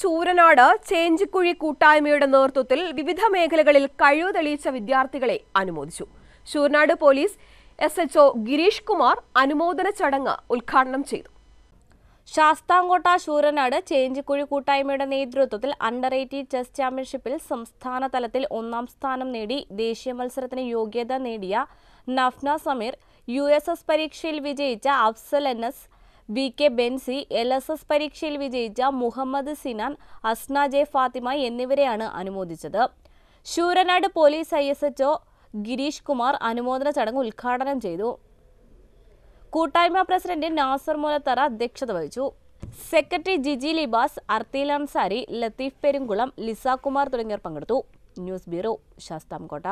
ശൂരനാട് ചേഞ്ചിക്കുഴി കൂട്ടായ്മയുടെ നേതൃത്വത്തിൽ വിവിധ മേഖലകളിൽ കഴിവ് തെളിയിച്ച വിദ്യാർത്ഥികളെ അനുമോദിച്ചു Sooranad police S O Girish Kumar അനുമോദന ചടങ്ങ് ഉദ്ഘാടനം ചെയ്തു ശാസ്താംകോട്ട ശൂരനാട് ചേഞ്ചിക്കുഴി കൂട്ടായ്മയുടെ നേതൃത്വത്തിൽ അണ്ടർ എയ്റ്റീൻ ചെസ് ചാമ്പ്യൻഷിപ്പിൽ സംസ്ഥാന തലത്തിൽ ഒന്നാം സ്ഥാനം നേടി ദേശീയ മത്സരത്തിന് യോഗ്യത നേടിയ നഫ്ന സമീർ യു പരീക്ഷയിൽ വിജയിച്ച Afsal N S V K Benzy L S S പരീക്ഷയിൽ വിജയിച്ച മുഹമ്മദ് സിനാൻ അസ്ന ജെ ഫാത്തിമ എന്നിവരെയാണ് അനുമോദിച്ചത് Sooranad police I S H O Girish Kumar അനുമോദന ചടങ്ങ് ഉദ്ഘാടനം ചെയ്തു കൂട്ടായ്മ പ്രസിഡന്റ് നാസർ മുലത്തറ അധ്യക്ഷത വഹിച്ചു സെക്രട്ടറി ജിജി ലിബാസ് അർത്തീൽ അൻസാരി ലത്തീഫ് പെരുങ്കുളം ലിസ കുമാർ തുടങ്ങിയവർ പങ്കെടുത്തു ന്യൂസ് ബ്യൂറോ ശാസ്താംകോട്ട